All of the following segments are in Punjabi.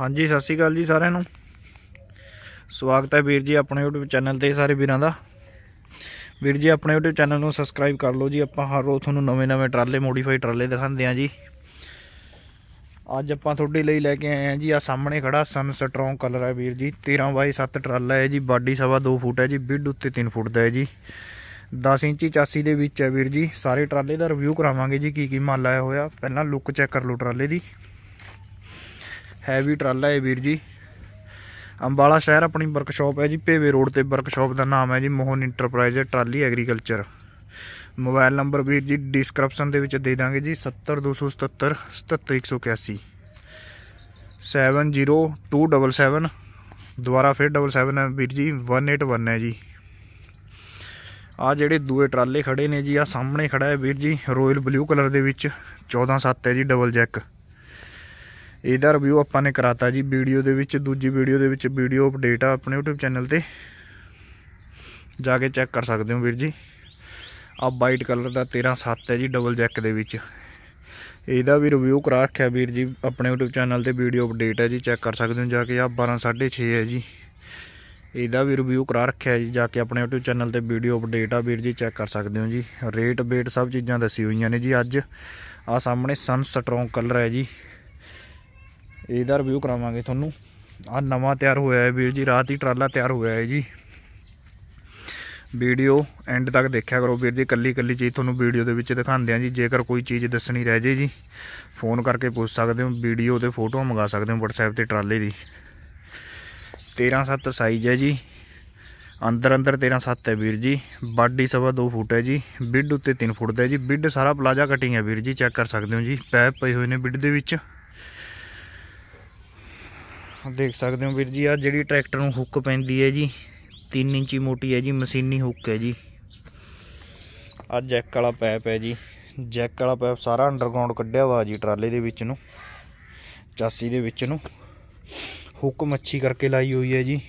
ਹਾਂਜੀ ਸਤਿ ਸ਼੍ਰੀ ਅਕਾਲ ਜੀ ਸਾਰਿਆਂ ਨੂੰ ਸਵਾਗਤ ਹੈ ਵੀਰ ਜੀ ਆਪਣੇ YouTube ਚੈਨਲ ਤੇ ਸਾਰੇ ਵੀਰਾਂ ਦਾ ਵੀਰ ਜੀ ਆਪਣੇ YouTube ਚੈਨਲ ਨੂੰ ਸਬਸਕ੍ਰਾਈਬ ਕਰ ਲਓ ਜੀ ਆਪਾਂ ਹਰ ਰੋਜ਼ ਤੁਹਾਨੂੰ ਨਵੇਂ-ਨਵੇਂ ਟਰਾਲੇ ਮੋਡੀਫਾਈ ਟਰਾਲੇ ਦਿਖਾਉਂਦੇ ਆਂ ਜੀ ਅੱਜ ਆਪਾਂ ਤੁਹਾਡੇ ਲਈ ਲੈ ਕੇ ਆਏ ਆਂ ਜੀ ਆ ਸਾਹਮਣੇ ਖੜਾ ਸਨ ਸਟਰੋਂਗ ਕਲਰ ਹੈ ਵੀਰ ਜੀ 13 ਬਾਈ 7 ਟਰਾਲਾ ਹੈ ਜੀ ਬਾਡੀ ਸਵਾ 2 ਫੁੱਟ ਹੈ ਜੀ ਬਿੱਡ ਉੱਤੇ 3 ਫੁੱਟ ਦਾ ਹੈ ਜੀ 10 ਇੰਚੀ ਚਾਸੀ ਦੇ ਵਿੱਚ ਹੈ ਵੀਰ ਜੀ ਸਾਰੇ ਟਰਾਲੇ ਦਾ ਰਿਵਿਊ ਕਰਾਵਾਂਗੇ ਜੀ ਕੀ ਕੀ ਮਾਲ ਆਇਆ ਹੋਇਆ ਪਹਿਲਾਂ ਲੁੱਕ ਚੈੱਕ ਕਰ ਲਓ ਟਰਾਲੇ ਦੀ ਹੈਵੀ ਟਰਾਲਾ ਹੈ ਵੀਰ ਜੀ ਅੰਬਾਲਾ ਸ਼ਹਿਰ ਆਪਣੀ ਵਰਕਸ਼ਾਪ ਹੈ ਜੀ ਪੇਵੇ ਰੋਡ ਤੇ ਵਰਕਸ਼ਾਪ ਦਾ ਨਾਮ ਹੈ ਜੀ Mohan Enterprise trolley agriculture mobile number ਵੀਰ ਜੀ ਡਿਸਕ੍ਰਿਪਸ਼ਨ ਦੇ ਵਿੱਚ ਦੇ ਦਾਂਗੇ ਜੀ 70277 77181 70277 ਦੁਬਾਰਾ ਫਿਰ 77 ਹੈ ਵੀਰ ਜੀ 181 ਹੈ ਜੀ ਆ ਜਿਹੜੇ ਦੂਏ ਟਰਾਲੇ ਖੜੇ ਨੇ ਜੀ ਆ ਸਾਹਮਣੇ ਖੜਾ ਹੈ ਵੀਰ ਜੀ ਰਾਇਲ ਬਲੂ ਕਲਰ ਦੇ ਵਿੱਚ 147 ਹੈ ਜੀ ਡਬਲ ਜੈਕ ਇਹਦਾ ਰਿਵਿਊ ਆਪਾਂ ਨੇ ਕਰਾਤਾ ਜੀ ਵੀਡੀਓ ਦੇ ਵਿੱਚ ਦੂਜੀ ਵੀਡੀਓ ਦੇ ਵਿੱਚ ਵੀਡੀਓ ਅਪਡੇਟ ਆ ਆਪਣੇ YouTube ਚੈਨਲ ਤੇ ਜਾ ਕੇ ਚੈੱਕ ਕਰ ਸਕਦੇ ਹੋ ਵੀਰ ਜੀ ਆ ਵਾਈਟ ਕਲਰ ਦਾ 13 7 ਹੈ ਜੀ ਡਬਲ ਜੈਕ ਦੇ ਵਿੱਚ ਇਹਦਾ ਵੀ ਰਿਵਿਊ ਕਰਾ ਰੱਖਿਆ ਵੀਰ ਜੀ ਆਪਣੇ YouTube ਚੈਨਲ ਤੇ ਵੀਡੀਓ ਅਪਡੇਟ ਹੈ ਜੀ ਚੈੱਕ ਕਰ ਸਕਦੇ ਹੋ ਜਾ ਕੇ ਆ 6.5 ਹੈ ਜੀ ਇਹਦਾ ਵੀ ਰਿਵਿਊ ਕਰਾ ਰੱਖਿਆ ਜੀ ਜਾ ਕੇ ਆਪਣੇ YouTube ਚੈਨਲ ਤੇ ਵੀਡੀਓ ਅਪਡੇਟ ਆ ਵੀਰ ਜੀ ਚੈੱਕ ਕਰ ਸਕਦੇ ਹੋ ਜੀ ਰੇਟ ਵੇਟ ਸਭ ਚੀਜ਼ਾਂ ਦੱਸੀ ਹੋਈਆਂ ਨੇ ਜੀ ਅੱਜ ਆ ਸਾਹਮਣੇ ਸਨ ਸਟਰੋਂਗ ਕਲਰ ਹੈ ਜੀ ਇਹਦਾ ਰਿਵਿਊ ਕਰਾਵਾਂਗੇ ਤੁਹਾਨੂੰ ਆ ਨਵਾਂ ਤਿਆਰ ਹੋਇਆ ਹੈ ਵੀਰ ਜੀ ਰਾਤ ਹੀ ਟਰਾਲਾ ਤਿਆਰ ਹੋਇਆ ਹੈ ਜੀ ਵੀਡੀਓ ਐਂਡ ਤੱਕ ਦੇਖਿਆ ਕਰੋ ਵੀਰ ਜੀ ਕੱਲੀ ਕੱਲੀ ਚੀਜ਼ ਤੁਹਾਨੂੰ ਵੀਡੀਓ ਦੇ ਵਿੱਚ ਦਿਖਾਉਂਦੇ ਆ ਜੀ ਜੇਕਰ ਕੋਈ ਚੀਜ਼ ਦੱਸਣੀ ਰਹਿ ਜੇ ਜੀ ਫੋਨ ਕਰਕੇ ਪੁੱਛ ਸਕਦੇ ਹੋ ਵੀਡੀਓ ਤੇ ਫੋਟੋ ਮੰਗਾ ਸਕਦੇ ਹੋ WhatsApp ਤੇ ਟਰਾਲੇ ਦੀ 13 ਸੱਤ ਸਾਈਜ਼ ਹੈ ਜੀ ਅੰਦਰ ਅੰਦਰ 13 ਸੱਤ ਹੈ ਵੀਰ ਜੀ ਬਾਡੀ ਸਵਾ 2 ਫੁੱਟ ਹੈ ਜੀ ਬਿੱਡ ਉੱਤੇ 3 ਫੁੱਟ ਦਾ ਹੈ ਜੀ ਬਿੱਡ ਸਾਰਾ ਪਲਾਜ਼ਾ ਕਟਿੰਗ ਹੈ ਵੀਰ ਜੀ ਚੈੱਕ ਕਰ ਸਕਦੇ ਹੋ ਜੀ ਪੈਪ ਪਏ ਹੋਏ ਨੇ ਬਿੱਡ ਦੇ ਵਿੱਚ ਦੇਖ ਸਕਦੇ ਹੋ ਵੀਰ ਜੀ ਆ ਜਿਹੜੀ ਟਰੈਕਟਰ ਨੂੰ ਹੁੱਕ ਪੈਂਦੀ ਹੈ ਜੀ 3 ਇੰਚੀ ਮੋਟੀ ਹੈ ਜੀ ਮਸ਼ੀਨੀ ਹੁੱਕ ਹੈ ਜੀ ਆ ਜੈਕ ਵਾਲਾ ਪੈਪ ਹੈ ਜੀ ਜੈਕ ਵਾਲਾ ਪੈਪ ਸਾਰਾ ਅੰਡਰਗਰਾਉਂਡ ਕੱਢਿਆ ਵਾ ਜੀ ਟਰਾਲੇ ਦੇ ਵਿੱਚ ਨੂੰ ਚਾਸੀ ਦੇ ਵਿੱਚ ਨੂੰ ਹੁੱਕ ਮੱਛੀ ਕਰਕੇ ਲਾਈ ਹੋਈ ਹੈ ਜੀ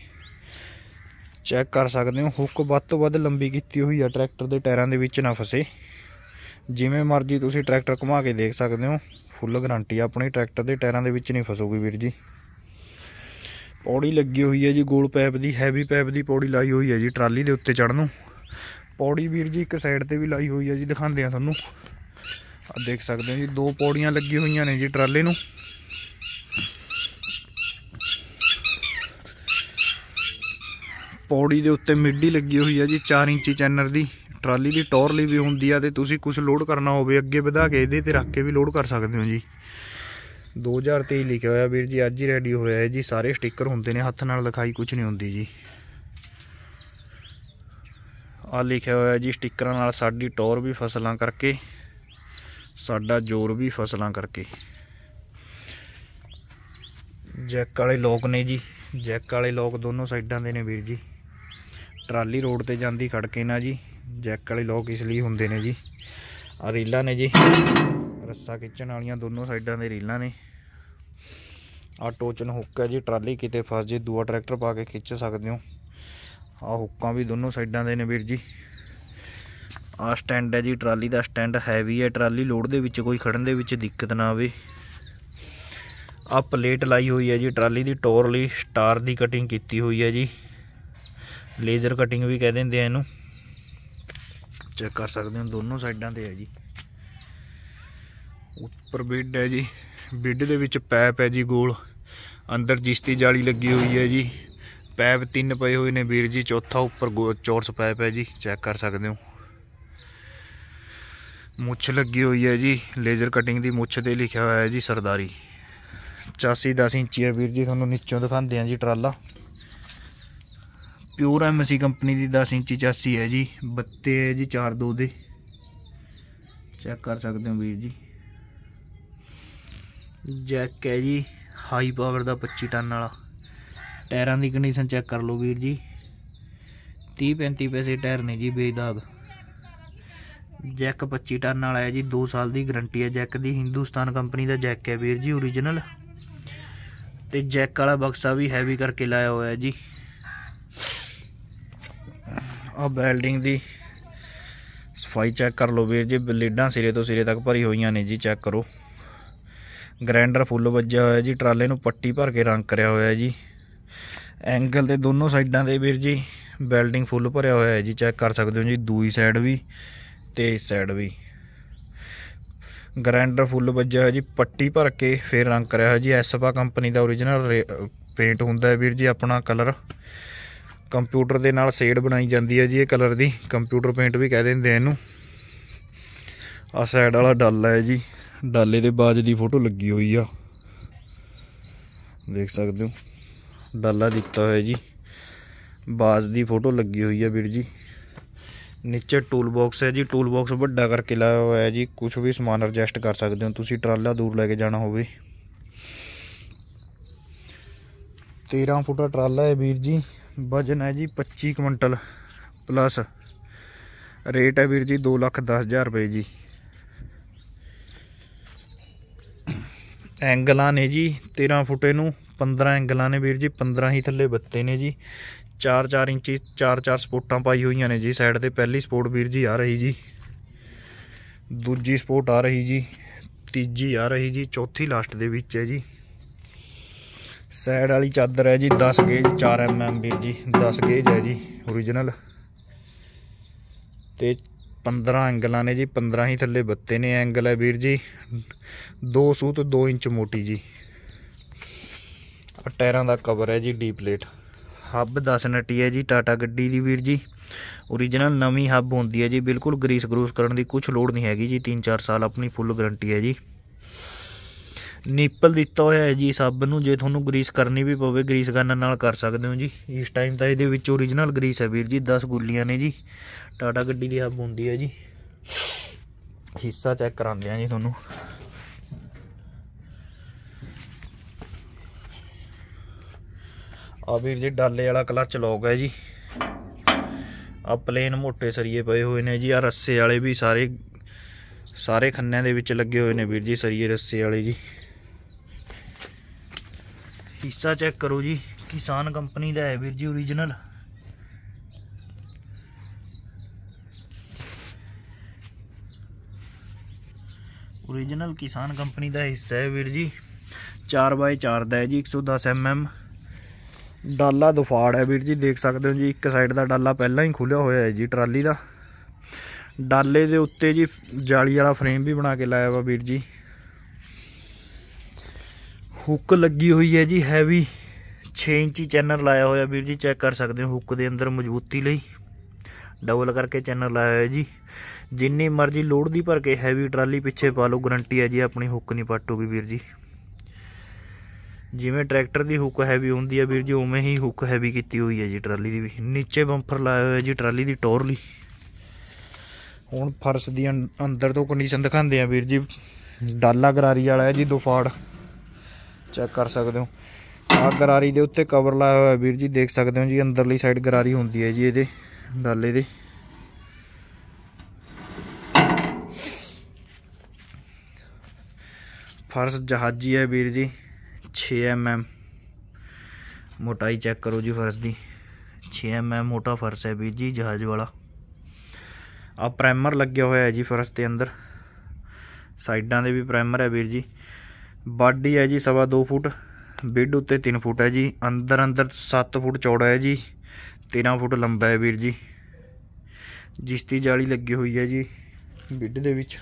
ਚੈੱਕ ਕਰ ਸਕਦੇ ਹੋ ਹੁੱਕ ਵੱਧ ਤੋਂ ਵੱਧ ਲੰਬੀ ਕੀਤੀ ਹੋਈ ਹੈ ਟਰੈਕਟਰ ਦੇ ਟਾਇਰਾਂ ਦੇ ਵਿੱਚ ਨਾ ਫਸੇ ਜਿਵੇਂ ਮਰਜ਼ੀ ਤੁਸੀਂ ਟਰੈਕਟਰ ਘੁਮਾ ਕੇ ਦੇਖ ਸਕਦੇ ਹੋ ਫੁੱਲ ਗਾਰੰਟੀ ਆ ਆਪਣੀ ਟਰੈਕਟਰ ਦੇ ਟਾਇਰਾਂ ਦੇ ਵਿੱਚ ਨਹੀਂ ਫਸੂਗੀ ਵੀਰ ਜੀ ਪੌੜੀ ਲੱਗੀ ਹੋਈ ਹੈ ਜੀ ਗੋਲ ਪਾਈਪ ਦੀ ਹੈਵੀ ਪਾਈਪ ਦੀ ਪੌੜੀ ਲਾਈ ਹੋਈ ਹੈ ਜੀ ਟਰਾਲੀ ਦੇ ਉੱਤੇ ਚੜਨ ਨੂੰ ਪੌੜੀ ਵੀਰ ਜੀ ਇੱਕ ਸਾਈਡ ਤੇ ਵੀ ਲਾਈ ਹੋਈ ਹੈ ਜੀ ਦਿਖਾਉਂਦੇ ਆ ਤੁਹਾਨੂੰ ਆ ਦੇਖ ਸਕਦੇ ਹੋ ਜੀ ਦੋ ਪੌੜੀਆਂ ਲੱਗੀ ਹੋਈਆਂ ਨੇ ਜੀ ਟਰਾਲੇ ਨੂੰ ਪੌੜੀ ਦੇ ਉੱਤੇ ਮਿੱਡੀ ਲੱਗੀ ਹੋਈ ਹੈ ਜੀ 4 ਇੰਚੀ ਚੈਨਰ ਦੀ ਟਰਾਲੀ ਦੀ ਟੌਰ ਲਈ ਵੀ ਹੁੰਦੀ ਆ ਤੇ ਤੁਸੀਂ ਕੁਝ ਲੋਡ ਕਰਨਾ ਹੋਵੇ ਅੱਗੇ ਵਧਾ ਕੇ ਇਹਦੇ ਤੇ ਰੱਖ ਕੇ ਵੀ ਲੋਡ ਕਰ ਸਕਦੇ ਹੋ ਜੀ 2023 ਲਿਖਿਆ ਹੋਇਆ ਵੀਰ ਜੀ ਅੱਜ ਹੀ ਰੈਡੀ ਹੋਇਆ ਹੈ ਜੀ ਸਾਰੇ ਸਟicker ਹੁੰਦੇ ਨੇ ਹੱਥ ਨਾਲ ਲਿਖਾਈ ਕੁਝ ਨਹੀਂ ਹੁੰਦੀ ਜੀ ਆ ਲਿਖਿਆ ਹੋਇਆ ਜੀ ਸਟickerਾਂ ਨਾਲ ਸਾਡੀ ਟੌਰ ਵੀ ਫਸਲਾਂ ਕਰਕੇ ਸਾਡਾ ਜੋਰ ਵੀ ਫਸਲਾਂ ਕਰਕੇ ਜੈਕ ਵਾਲੇ ਲੋਕ ਨੇ ਜੀ ਜੈਕ ਵਾਲੇ ਲੋਕ ਦੋਨੋਂ ਸਾਈਡਾਂ ਦੇ ਨੇ ਵੀਰ ਜੀ ਟਰਾਲੀ ਰੋਡ ਤੇ ਜਾਂਦੀ ਖੜਕੇ ਨਾ ਜੀ ਜੈਕ ਵਾਲੇ ਲੋਕ ਇਸ ਲਈ ਹੁੰਦੇ ਨੇ ਜੀ ਆ ਰੀਲਾਂ ਨੇ ਜੀ ਰੱਸਾ ਖਿੱਚਣ ਵਾਲੀਆਂ ਦੋਨੋਂ ਸਾਈਡਾਂ ਦੇ ਰੀਲਾਂ ਨੇ ਆ ਟੋਚਨ ਹੁੱਕ ਹੈ ਜੀ ਟਰਾਲੀ ਕਿਤੇ ਫਸ ਜੇ ਦੂਆ ਟਰੈਕਟਰ ਪਾ ਕੇ ਖਿੱਚ ਸਕਦੇ ਹੋ ਆ ਹੁੱਕਾਂ ਵੀ ਦੋਨੋਂ ਸਾਈਡਾਂ ਦੇ ਨੇ ਵੀਰ ਜੀ ਆ ਸਟੈਂਡ ਹੈ ਜੀ ਟਰਾਲੀ ਦਾ ਸਟੈਂਡ ਹੈਵੀ ਹੈ ਟਰਾਲੀ ਲੋਡ ਦੇ ਵਿੱਚ ਕੋਈ ਖੜਨ ਦੇ ਵਿੱਚ ਦਿੱਕਤ ਨਾ ਆਵੇ ਆ ਪਲੇਟ ਲਾਈ ਹੋਈ ਹੈ ਜੀ ਟਰਾਲੀ ਦੀ ਟੋਰ ਲਈ ਸਟਾਰ ਦੀ ਕਟਿੰਗ ਕੀਤੀ ਹੋਈ ਹੈ ਜੀ ਲੇਜ਼ਰ ਕਟਿੰਗ ਵੀ ਕਹਿ ਦਿੰਦੇ ਆ ਇਹਨੂੰ ਚੈੱਕ ਕਰ ਸਕਦੇ ਹੋ ਦੋਨੋਂ ਸਾਈਡਾਂ ਤੇ ਹੈ ਜੀ ਉੱਪਰ ਬੈੱਡ ਹੈ ਜੀ ਬਿੱਡ ਦੇ ਵਿੱਚ ਪੈਪ ਹੈ ਜੀ ਗੋਲ ਅੰਦਰ ਜਿਸ਼ਤੀ ਜਾਲੀ ਲੱਗੀ ਹੋਈ ਹੈ ਜੀ ਪੈਪ ਤਿੰਨ ਪਏ ਹੋਏ ਨੇ ਵੀਰ ਜੀ ਚੌਥਾ ਉੱਪਰ ਚੌਰਸ ਪੈਪ ਹੈ ਜੀ ਚੈੱਕ ਕਰ ਸਕਦੇ ਹੋ ਮੁੱਛ ਲੱਗੀ ਹੋਈ ਹੈ ਜੀ ਲੇਜ਼ਰ ਕਟਿੰਗ ਦੀ ਮੁੱਛ ਤੇ ਲਿਖਿਆ ਹੋਇਆ ਹੈ ਜੀ ਸਰਦਾਰੀ 84 10 ਇੰਚੀ ਹੈ ਵੀਰ ਜੀ ਤੁਹਾਨੂੰ ਨੀਚੋਂ ਦਿਖਾਉਂਦੇ ਆ ਜੀ ਟਰਾਲਾ ਪਿਓਰ ਐਮਸੀ ਕੰਪਨੀ ਦੀ 10 ਇੰਚੀ ਚਾਸੀ ਹੈ ਜੀ ਬੱਤੇ ਹੈ ਜੀ 42 ਦੇ ਚੈੱਕ ਕਰ ਸਕਦੇ ਹੋ ਵੀਰ ਜੀ ਜੈਕ ਹੈ ਜੀ ਹਾਈ ਪਾਵਰ ਦਾ 25 ਟਨ ਵਾਲਾ ਟਾਇਰਾਂ ਦੀ ਕੰਡੀਸ਼ਨ ਚੈੱਕ ਕਰ ਲਓ ਵੀਰ ਜੀ 30 35 ਪੈਸੇ ਟਾਇਰ ਨੇ ਜੀ ਬੇਦਾਗ ਜੈਕ 25 ਟਨ ਵਾਲਾ ਹੈ ਜੀ 2 ਸਾਲ ਦੀ ਗਾਰੰਟੀ ਹੈ ਜੈਕ ਦੀ ਹਿੰਦੁਸਤਾਨ ਕੰਪਨੀ ਦਾ ਜੈਕ ਹੈ ਵੀਰ ਜੀ origignal ਤੇ ਜੈਕ ਵਾਲਾ ਬਕਸਾ ਵੀ ਹੈਵੀ ਕਰਕੇ ਲਾਇਆ ਹੋਇਆ ਹੈ ਜੀ ਆ ਬੈਲਡਿੰਗ ਦੀ ਸਫਾਈ ਚੈੱਕ ਕਰ ਲਓ ਵੀਰ ਜੀ ਬਲੇਡਾਂ ਸਿਰੇ ਤੋਂ ਸਿਰੇ ਤੱਕ ਭਰੀ ਹੋਈਆਂ ਨੇ ਜੀ ਚੈੱਕ ਕਰੋ ਗ੍ਰੈਂਡਰ ਫੁੱਲ ਵੱਜਿਆ ਹੋਇਆ ਜੀ ਟਰਾਲੇ ਨੂੰ ਪੱਟੀ ਭਰ ਕੇ ਰੰਗ ਕਰਿਆ ਹੋਇਆ ਜੀ ਐਂਗਲ ਤੇ ਦੋਨੋਂ ਸਾਈਡਾਂ ਦੇ ਵੀਰ ਜੀ ਬਿਲਡਿੰਗ ਫੁੱਲ ਭਰਿਆ ਹੋਇਆ ਹੈ ਜੀ ਚੈੱਕ ਕਰ ਸਕਦੇ ਹੋ ਜੀ ਦੂਈ ਸਾਈਡ ਵੀ ਤੇ ਇਸ ਸਾਈਡ ਵੀ ਗ੍ਰੈਂਡਰ ਫੁੱਲ ਵੱਜਿਆ ਹੋਇਆ ਜੀ ਪੱਟੀ ਭਰ ਕੇ ਫੇਰ ਰੰਗ ਕਰਿਆ ਹੋਇਆ ਜੀ ਐਸਪਾ ਕੰਪਨੀ ਦਾ origignal ਪੇਂਟ ਹੁੰਦਾ ਹੈ ਵੀਰ ਜੀ ਆਪਣਾ ਕਲਰ ਕੰਪਿਊਟਰ ਦੇ ਨਾਲ ਸ਼ੇਡ ਬਣਾਈ ਜਾਂਦੀ ਹੈ ਜੀ ਇਹ ਕਲਰ ਦੀ ਕੰਪਿਊਟਰ ਪੇਂਟ ਵੀ ਕਹਿ ਦਿੰਦੇ ਇਹਨੂੰ ਆ ਸਾਈਡ ਵਾਲਾ ਡੱਲ ਹੈ ਜੀ ਡਾਲੇ ਦੇ ਬਾਜ ਦੀ ਫੋਟੋ ਲੱਗੀ ਹੋਈ ਆ ਦੇਖ ਸਕਦੇ ਹੋ ਡਾਲਾ ਦਿੱਤਾ ਹੋਇਆ ਜੀ ਬਾਜ ਦੀ ਫੋਟੋ ਲੱਗੀ ਹੋਈ ਆ ਵੀਰ ਜੀ ਨੀਚੇ ਟੂਲ ਬਾਕਸ ਹੈ ਜੀ ਟੂਲ ਬਾਕਸ ਵੱਡਾ ਕਰਕੇ ਲਾਇਆ ਹੋਇਆ ਹੈ ਜੀ ਕੁਝ ਵੀ ਸਮਾਨ ਐਡਜਸਟ ਕਰ ਸਕਦੇ ਹੋ ਤੁਸੀਂ ਟਰਾਲਾ ਦੂਰ ਲੈ ਕੇ ਜਾਣਾ ਹੋਵੇ 13 ਫੁੱਟ ਟਰਾਲਾ ਹੈ ਵੀਰ ਜੀ ਵਜਨ ਹੈ ਜੀ 25 ਕੁਇੰਟਲ ਪਲੱਸ ਰੇਟ ਹੈ ਵੀਰ ਜੀ 2 ਲੱਖ 10 ਹਜ਼ਾਰ ਰੁਪਏ ਜੀ ਐਂਗਲਾਂ ਨੇ ਜੀ 13 ਫੁੱਟੇ ਨੂੰ 15 ਐਂਗਲਾਂ ਨੇ ਵੀਰ ਜੀ 15 ਹੀ ਥੱਲੇ ਬੱਤੇ ਨੇ ਜੀ 4-4 ਇੰਚੀ 4-4 ਸਪੋਰਟਾਂ ਪਾਈ ਹੋਈਆਂ ਨੇ ਜੀ ਸਾਈਡ ਤੇ ਪਹਿਲੀ ਸਪੋਰਟ ਵੀਰ ਜੀ ਆ ਰਹੀ ਜੀ ਦੂਜੀ ਸਪੋਰਟ ਆ ਰਹੀ ਜੀ ਤੀਜੀ ਆ ਰਹੀ ਜੀ ਚੌਥੀ ਲਾਸਟ ਦੇ ਵਿੱਚ ਹੈ ਜੀ ਸਾਈਡ ਵਾਲੀ ਚਾਦਰ ਹੈ ਜੀ 10 ਗੇਜ 4 ਐਮਐਮ ਵੀਰ ਜੀ 10 ਗੇਜ ਹੈ ਜੀ origignal ਤੇ 15 ਐਂਗਲਾਂ ਨੇ ਜੀ 15 ਹੀ ਥੱਲੇ ਬੱਤੇ ਨੇ ਐਂਗਲ ਹੈ ਵੀਰ ਜੀ 2 ਸੂਤ 2 ਇੰਚ ਮੋਟੀ ਜੀ ਆ ਟਾਇਰਾਂ ਦਾ ਕਵਰ ਹੈ ਜੀ ਡੀ ਪਲੇਟ ਹੱਬ 10 ਨਟੀ ਹੈ ਜੀ ਟਾਟਾ ਗੱਡੀ ਦੀ ਵੀਰ ਜੀ ओरिजिनल ਨਵੀਂ ਹੱਬ ਹੁੰਦੀ ਹੈ ਜੀ ਬਿਲਕੁਲ ਗਰੀਸ ਗਰੂਸ ਕਰਨ ਦੀ ਕੁਝ ਲੋੜ ਨਹੀਂ ਹੈਗੀ ਜੀ 3-4 ਸਾਲ ਆਪਣੀ ਫੁੱਲ ਗਾਰੰਟੀ ਹੈ ਜੀ ਨੀਪਲ ਦਿੱਤਾ ਹੋਇਆ ਹੈ ਜੀ ਸਭ ਨੂੰ ਜੇ ਤੁਹਾਨੂੰ ਗਰੀਸ ਕਰਨੀ ਵੀ ਪਵੇ ਗਰੀਸ ਗਨ ਨਾਲ ਕਰ ਸਕਦੇ ਹੋ ਜੀ ਇਸ ਟਾਈਮ ਤਾਂ ਇਹਦੇ ਵਿੱਚ origignal ਗਰੀਸ ਹੈ ਵੀਰ ਜੀ 10 ਗੁੱਲੀਆਂ ਨੇ ਜੀ ਟਾਟਾ ਗੱਡੀ ਦੀ ਹੱਬ ਹੁੰਦੀ ਹੈ ਜੀ ਹਿੱਸਾ ਚੈੱਕ ਕਰਾਉਂਦੇ ਆ ਜੀ ਤੁਹਾਨੂੰ ਆ ਵੀਰ ਜੀ ਡਾਲੇ ਵਾਲਾ ਕਲਚ ਲੋਕ ਹੈ ਜੀ ਆ ਪਲੇਨ ਮੋਟੇ ਸਰੀਏ ਪਏ ਹੋਏ ਨੇ ਜੀ ਆ ਰੱਸੇ ਵਾਲੇ ਵੀ ਸਾਰੇ ਸਾਰੇ ਖੰਨਿਆਂ ਦੇ ਵਿੱਚ ਲੱਗੇ ਹੋਏ ਨੇ ਵੀਰ ਜੀ ਸਰੀਏ ਰੱਸੇ ਵਾਲੇ ਜੀ ਹਿੱਸਾ ਚੈੱਕ ਕਰੋ ਜੀ ਕਿਸਾਨ ਕੰਪਨੀ ਦਾ ਹੈ ਵੀਰ ਜੀ origignal ओरिजिनल किसान कंपनी ਦਾ ਹਿੱਸਾ ਹੈ ਵੀਰ ਜੀ 4x4 ਦਾ ਹੈ ਜੀ 110 mm ਡਾਲਾ ਦੁਫਾੜ ਹੈ ਵੀਰ ਜੀ ਦੇਖ ਸਕਦੇ ਹੋ ਜੀ ਇੱਕ ਸਾਈਡ ਦਾ ਡਾਲਾ ਪਹਿਲਾਂ ਹੀ ਖੁੱਲਿਆ ਹੋਇਆ ਹੈ ਜੀ ਟਰਾਲੀ ਦਾ ਡਾਲੇ ਦੇ ਉੱਤੇ ਜੀ ਜਾਲੀ ਵਾਲਾ ਫਰੇਮ ਵੀ ਬਣਾ ਕੇ ਲਾਇਆ ਵਾ ਵੀਰ ਜੀ ਹੁੱਕ ਲੱਗੀ ਹੋਈ ਹੈ ਜੀ ਹੈਵੀ 6 ਇੰਚੀ ਚੈਨਲ ਲਾਇਆ ਹੋਇਆ ਵੀਰ ਜੀ ਚੈੱਕ ਕਰ ਸਕਦੇ ਹੋ ਹੁੱਕ ਦੇ ਅੰਦਰ ਮਜ਼ਬੂਤੀ ਲਈ ਡਬਲ ਕਰਕੇ ਚੈਨਲ ਲਾਇਆ ਹੋਇਆ ਜੀ ਜਿੰਨੀ ਮਰਜ਼ੀ ਲੋਡ ਦੀ ਭਰ ਕੇ ਹੈਵੀ ਟਰਾਲੀ ਪਿੱਛੇ ਪਾ ਲਓ ਗਰੰਟੀ ਹੈ ਜੀ ਆਪਣੀ ਹੁੱਕ ਨਹੀਂ ਪਟੂਗੀ ਵੀਰ ਜੀ ਜਿਵੇਂ ਟਰੈਕਟਰ ਦੀ ਹੁੱਕ ਹੈਵੀ ਹੁੰਦੀ ਹੈ ਵੀਰ ਜੀ ਉਵੇਂ ਹੀ ਹੁੱਕ ਹੈਵੀ ਕੀਤੀ ਹੋਈ ਹੈ ਜੀ ਟਰਾਲੀ ਦੀ ਵੀ ਨੀਚੇ ਬੰਪਰ ਲਾਇਆ ਹੋਇਆ ਜੀ ਟਰਾਲੀ ਦੀ ਟੋਰ ਲਈ ਹੁਣ ਫਰਸ਼ ਦੀ ਅੰਦਰ ਤੋਂ ਕੰਡੀਸ਼ਨ ਦਿਖਾਉਂਦੇ ਆ ਵੀਰ ਜੀ ਡਾਲਾ ਗਰਾਰੀ ਵਾਲਾ ਹੈ ਜੀ ਦੁਫਾੜ ਚੈੱਕ ਕਰ ਸਕਦੇ ਹੋ ਆ ਗਰਾਰੀ ਦੇ ਉੱਤੇ ਕਵਰ ਲਾਇਆ ਹੋਇਆ ਵੀਰ ਜੀ ਦੇਖ ਸਕਦੇ ਹੋ ਜੀ ਅੰਦਰਲੀ ਸਾਈਡ ਗਰਾਰੀ ਹੁੰਦੀ ਹੈ ਜੀ ਇਹਦੇ ਡਾਲੇ ਦੇ ਫਰਸ਼ ਜਹਾਜੀ ਹੈ ਵੀਰ ਜੀ 6 mm ਮੋਟਾਈ ਚੈੱਕ ਕਰੋ ਜੀ ਫਰਸ਼ ਦੀ 6 mm ਮੋਟਾ ਫਰਸ਼ ਹੈ ਵੀਰ ਜੀ ਜਹਾਜ਼ ਵਾਲਾ ਆ ਪ੍ਰਾਈਮਰ ਲੱਗਿਆ ਹੋਇਆ ਹੈ ਜੀ ਫਰਸ਼ ਦੇ ਅੰਦਰ ਸਾਈਡਾਂ ਦੇ ਵੀ ਪ੍ਰਾਈਮਰ ਹੈ ਵੀਰ ਜੀ ਬਾਡੀ ਹੈ ਜੀ ਸਵਾ 2 ਫੁੱਟ ਬਿੱਡ ਉੱਤੇ 3 ਫੁੱਟ ਹੈ ਜੀ ਅੰਦਰ ਅੰਦਰ 7 ਫੁੱਟ ਚੌੜਾ ਹੈ ਜੀ 13 ਫੁੱਟ ਲੰਬਾ ਹੈ ਵੀਰ ਜੀ ਜਿਸਤੀ ਜਾਲੀ ਲੱਗੀ ਹੋਈ ਹੈ ਜੀ ਬਿੱਡ ਦੇ ਵਿੱਚ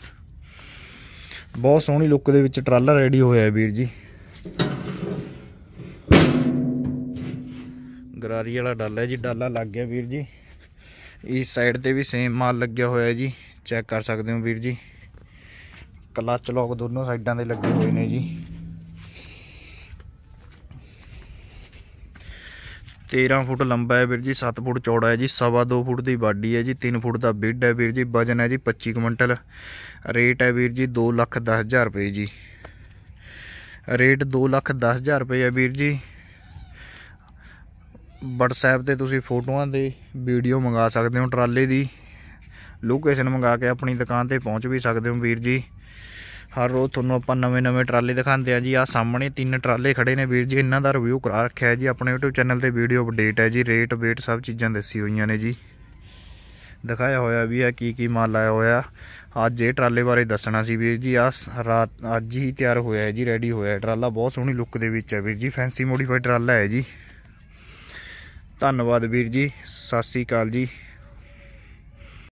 ਬਹੁਤ ਸੋਹਣੀ ਲੁੱਕ ਦੇ ਵਿੱਚ ਟਰਾਲਰ ਰੈਡੀ ਹੋਇਆ ਵੀਰ ਜੀ ਗਰਾਰੀ ਵਾਲਾ ਡਾਲਾ ਹੈ ਜੀ ਡਾਲਾ ਲੱਗ ਗਿਆ ਵੀਰ ਜੀ ਇਸ ਸਾਈਡ ਤੇ ਵੀ ਸੇਮ ਮਾਲ ਲੱਗਿਆ ਹੋਇਆ ਹੈ ਜੀ ਚੈੱਕ ਕਰ ਸਕਦੇ ਹੋ ਵੀਰ ਜੀ ਕਲਚ ਲੋਕ ਦੋਨੋਂ ਸਾਈਡਾਂ ਦੇ ਲੱਗੇ ਹੋਏ ਨੇ ਜੀ ਤੇਰਾਂ ਫੁੱਟ ਲੰਬਾ ਹੈ ਵੀਰ ਜੀ 7 ਫੁੱਟ ਚੌੜਾ ਹੈ ਜੀ ਸਵਾ 2 ਫੁੱਟ ਦੀ ਬਾਡੀ ਹੈ ਜੀ 3 ਫੁੱਟ ਦਾ ਬਿੱਡ ਹੈ ਵੀਰ ਜੀ ਵਜਨ ਹੈ ਜੀ 25 ਕੁਇੰਟਲ ਰੇਟ ਹੈ ਵੀਰ ਜੀ 2 ਲੱਖ ਰੁਪਏ ਜੀ ਰੇਟ 2 ਲੱਖ ਰੁਪਏ ਹੈ ਵੀਰ ਜੀ WhatsApp ਤੇ ਤੁਸੀਂ ਫੋਟੋਆਂ ਦੇ ਵੀਡੀਓ ਮੰਗਾ ਸਕਦੇ ਹੋ ਟਰਾਲੇ ਦੀ ਲੋਕੇਸ਼ਨ ਮੰਗਾ ਕੇ ਆਪਣੀ ਦੁਕਾਨ ਤੇ ਪਹੁੰਚ ਵੀ ਸਕਦੇ ਹੋ ਵੀਰ ਜੀ ਹਰ ਰੋਜ਼ ਤੁਹਾਨੂੰ ਆਪਾਂ ਨਵੇਂ-ਨਵੇਂ ਟਰਾਲੇ ਦਿਖਾਉਂਦੇ ਆ ਜੀ ਆ ਸਾਹਮਣੇ ਤਿੰਨ ਟਰਾਲੇ ਖੜੇ ਨੇ ਵੀਰ ਜੀ ਇਹਨਾਂ ਦਾ ਰਿਵਿਊ ਕਰਾ ਰੱਖਿਆ ਹੈ ਜੀ ਆਪਣੇ YouTube ਚੈਨਲ ਤੇ ਵੀਡੀਓ ਅਪਡੇਟ ਹੈ ਜੀ ਰੇਟ ਵੇਟ ਸਭ ਚੀਜ਼ਾਂ ਦੱਸੀ ਹੋਈਆਂ ਨੇ ਜੀ ਦਿਖਾਇਆ ਹੋਇਆ ਵੀ ਆ ਕੀ ਕੀ ਮਾਲ ਆਇਆ ਹੋਇਆ ਅੱਜ ਇਹ ਟਰਾਲੇ ਬਾਰੇ ਦੱਸਣਾ ਸੀ ਵੀਰ ਜੀ ਆ ਰਾਤ ਅੱਜ ਹੀ ਤਿਆਰ ਹੋਇਆ ਹੈ ਜੀ ਰੈਡੀ ਹੋਇਆ ਹੈ ਟਰਾਲਾ ਬਹੁਤ ਸੋਹਣੀ ਲੁੱਕ ਦੇ ਵਿੱਚ ਹੈ ਵੀਰ ਜੀ ਫੈਂਸੀ ਮੋਡੀਫਾਈਡ ਟਰਾਲਾ ਹੈ ਜੀ ਧੰਨਵਾਦ ਵੀਰ ਜੀ ਸਤਿ ਸ੍ਰੀ ਅਕਾਲ ਜੀ